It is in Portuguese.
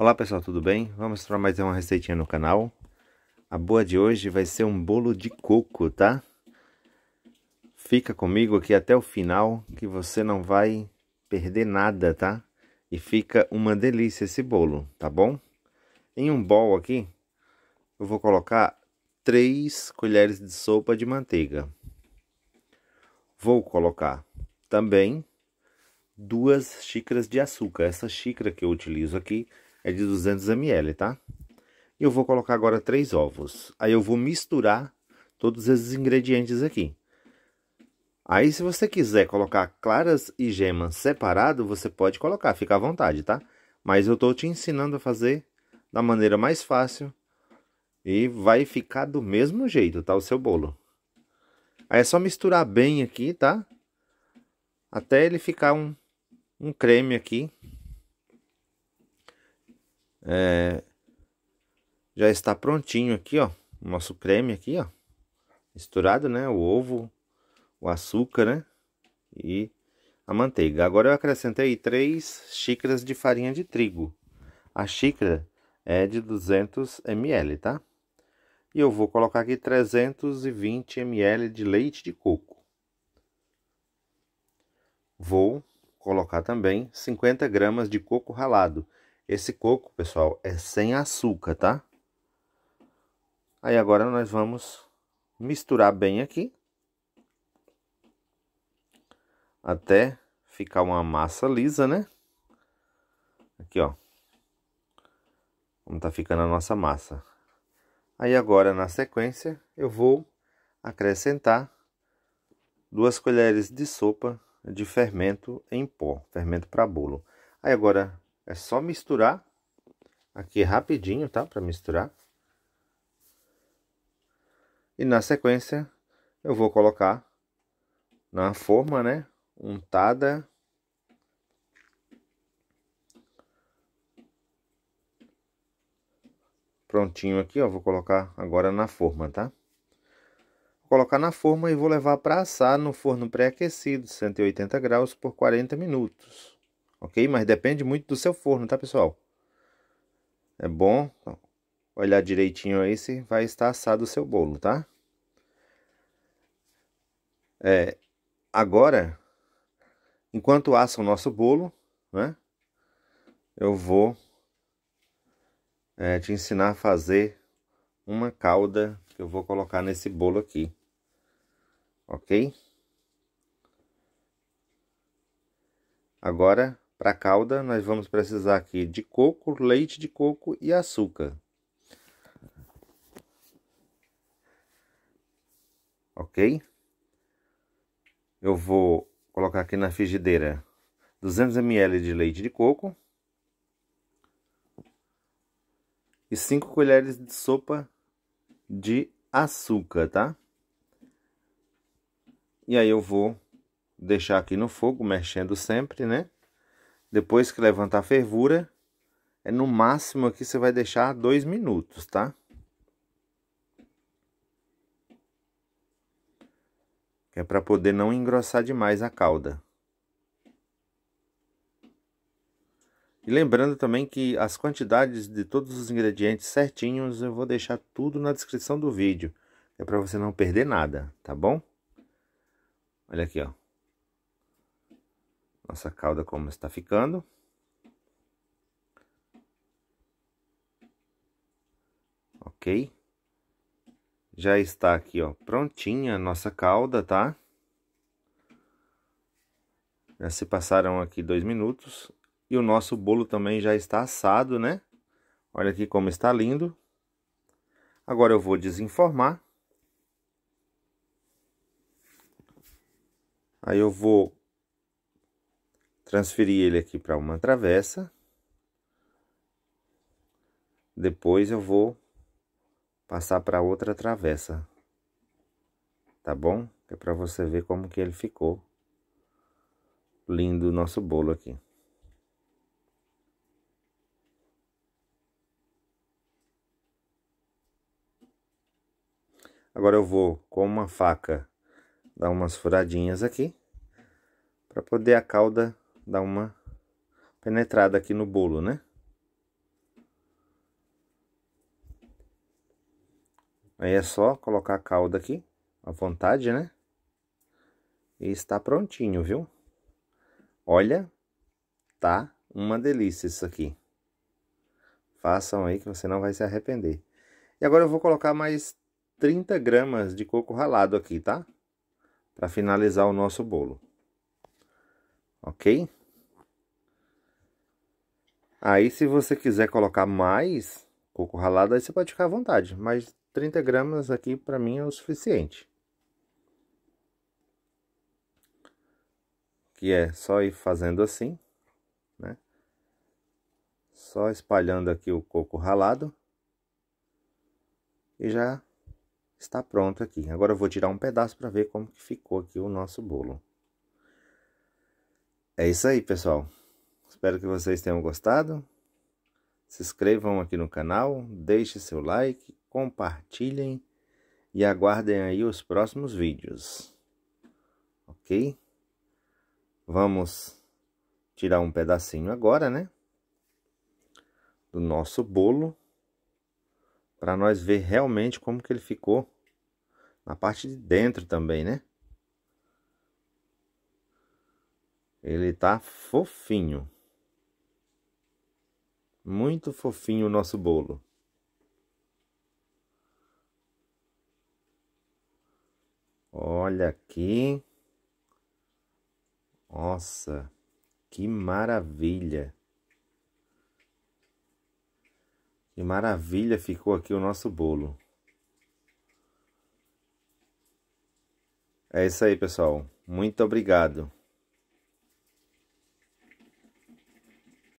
Olá pessoal, tudo bem? Vamos para mais uma receitinha no canal. A boa de hoje vai ser um bolo de coco, tá? Fica comigo aqui até o final que você não vai perder nada, tá? E fica uma delícia esse bolo, tá bom? Em um bowl aqui, eu vou colocar 3 colheres de sopa de manteiga. Vou colocar também duas xícaras de açúcar. Essa xícara que eu utilizo aqui é de 200 ml, tá? Eu vou colocar agora três ovos. Aí eu vou misturar todos esses ingredientes aqui. Aí se você quiser colocar claras e gemas separado, você pode colocar, fica à vontade, tá? Mas eu tô te ensinando a fazer da maneira mais fácil e vai ficar do mesmo jeito, tá? O seu bolo. Aí é só misturar bem aqui, tá? Até ele ficar um, um creme aqui. É, já está prontinho aqui, ó. O nosso creme aqui, ó. Misturado, né? O ovo, o açúcar, né? E a manteiga. Agora eu acrescentei 3 xícaras de farinha de trigo. A xícara é de 200 ml, tá? E eu vou colocar aqui 320 ml de leite de coco. Vou colocar também 50 gramas de coco ralado. Esse coco, pessoal, é sem açúcar, tá? Aí agora nós vamos misturar bem aqui. Até ficar uma massa lisa, né? Aqui, ó. Como tá ficando a nossa massa. Aí agora, na sequência, eu vou acrescentar duas colheres de sopa de fermento em pó, fermento para bolo. Aí agora é só misturar aqui rapidinho, tá? Para misturar. E na sequência eu vou colocar na forma, né? Untada. Prontinho aqui, ó. Vou colocar agora na forma, tá? Vou colocar na forma e vou levar para assar no forno pré-aquecido, 180 graus por 40 minutos ok? Mas depende muito do seu forno, tá, pessoal? É bom olhar direitinho aí se vai estar assado o seu bolo, tá? É, agora, enquanto assa o nosso bolo, né? Eu vou é, te ensinar a fazer uma calda que eu vou colocar nesse bolo aqui, ok? Agora para a calda, nós vamos precisar aqui de coco, leite de coco e açúcar. Ok? Eu vou colocar aqui na frigideira 200 ml de leite de coco e 5 colheres de sopa de açúcar, tá? E aí eu vou deixar aqui no fogo, mexendo sempre, né? Depois que levantar a fervura, é no máximo aqui você vai deixar dois minutos, tá? Que é para poder não engrossar demais a calda. E lembrando também que as quantidades de todos os ingredientes certinhos eu vou deixar tudo na descrição do vídeo. É para você não perder nada, tá bom? Olha aqui, ó nossa cauda como está ficando. Ok? Já está aqui, ó, prontinha a nossa cauda, tá? Já se passaram aqui dois minutos. E o nosso bolo também já está assado, né? Olha aqui como está lindo. Agora eu vou desenformar. Aí eu vou transferi ele aqui para uma travessa. Depois eu vou passar para outra travessa, tá bom? É para você ver como que ele ficou lindo o nosso bolo aqui. Agora eu vou com uma faca dar umas furadinhas aqui para poder a cauda dar uma penetrada aqui no bolo, né? Aí é só colocar a calda aqui, à vontade, né? E está prontinho, viu? Olha, tá uma delícia isso aqui. Façam aí que você não vai se arrepender. E agora eu vou colocar mais 30 gramas de coco ralado aqui, tá? Para finalizar o nosso bolo. Ok? Aí, se você quiser colocar mais coco ralado, aí você pode ficar à vontade. Mas 30 gramas aqui, para mim, é o suficiente. Que é só ir fazendo assim, né? Só espalhando aqui o coco ralado. E já está pronto aqui. Agora eu vou tirar um pedaço para ver como que ficou aqui o nosso bolo. É isso aí, pessoal. Espero que vocês tenham gostado. Se inscrevam aqui no canal, deixe seu like, compartilhem e aguardem aí os próximos vídeos. Ok? Vamos tirar um pedacinho agora, né? Do nosso bolo. Para nós ver realmente como que ele ficou na parte de dentro também, né? Ele tá fofinho. Muito fofinho o nosso bolo. Olha aqui. Nossa, que maravilha. Que maravilha ficou aqui o nosso bolo. É isso aí, pessoal. Muito obrigado.